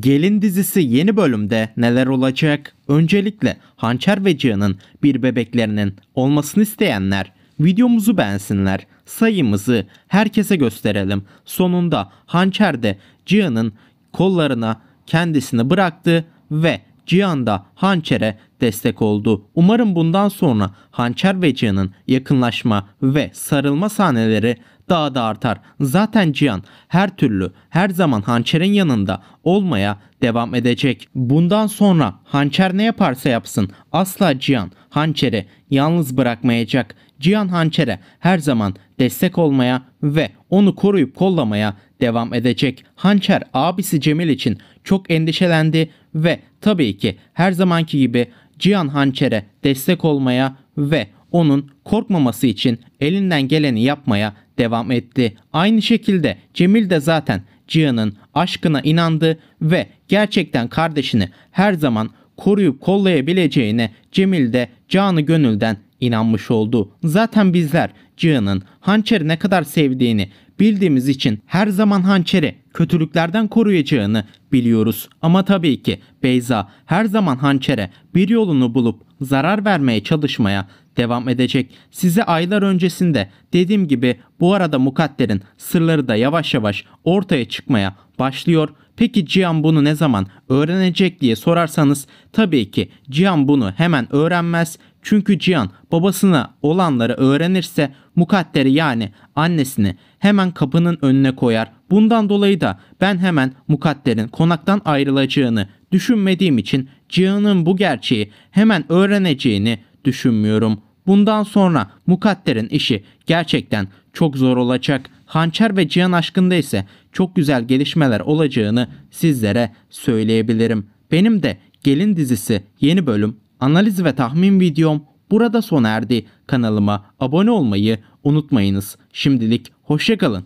Gelin dizisi yeni bölümde neler olacak? Öncelikle Hançer ve Cihan'ın bir bebeklerinin olmasını isteyenler videomuzu beğensinler. Sayımızı herkese gösterelim. Sonunda Hançer de Cihan'ın kollarına kendisini bıraktı ve Cihan da hançere destek oldu. Umarım bundan sonra hançer ve Cihan'ın yakınlaşma ve sarılma sahneleri daha da artar. Zaten Cihan her türlü her zaman hançerin yanında olmaya devam edecek. Bundan sonra hançer ne yaparsa yapsın asla Cihan hançeri yalnız bırakmayacak. Cihan hançere her zaman destek olmaya ve onu koruyup kollamaya devam edecek. Hançer abisi Cemil için çok endişelendi ve tabii ki her zaman zamanki gibi Cihan Hançer'e destek olmaya ve onun korkmaması için elinden geleni yapmaya devam etti. Aynı şekilde Cemil de zaten Cihan'ın aşkına inandı ve gerçekten kardeşini her zaman koruyup kollayabileceğine Cemil de canı gönülden inanmış oldu. Zaten bizler Cihan'ın hançeri ne kadar sevdiğini bildiğimiz için her zaman hançeri kötülüklerden koruyacağını biliyoruz. Ama tabii ki Beyza her zaman hançere bir yolunu bulup zarar vermeye çalışmaya devam edecek. Size aylar öncesinde dediğim gibi bu arada mukadderin sırları da yavaş yavaş ortaya çıkmaya başlıyor. Peki Cihan bunu ne zaman öğrenecek diye sorarsanız tabii ki Cihan bunu hemen öğrenmez çünkü Cihan babasına olanları öğrenirse mukadderi yani annesini hemen kapının önüne koyar. Bundan dolayı da ben hemen mukadderin konaktan ayrılacağını düşünmediğim için Cihan'ın bu gerçeği hemen öğreneceğini düşünmüyorum. Bundan sonra mukadderin işi gerçekten çok zor olacak. Hançer ve Cihan aşkında ise çok güzel gelişmeler olacağını sizlere söyleyebilirim. Benim de Gelin dizisi yeni bölüm analiz ve tahmin videom burada sona erdi. Kanalıma abone olmayı unutmayınız. Şimdilik hoşçakalın.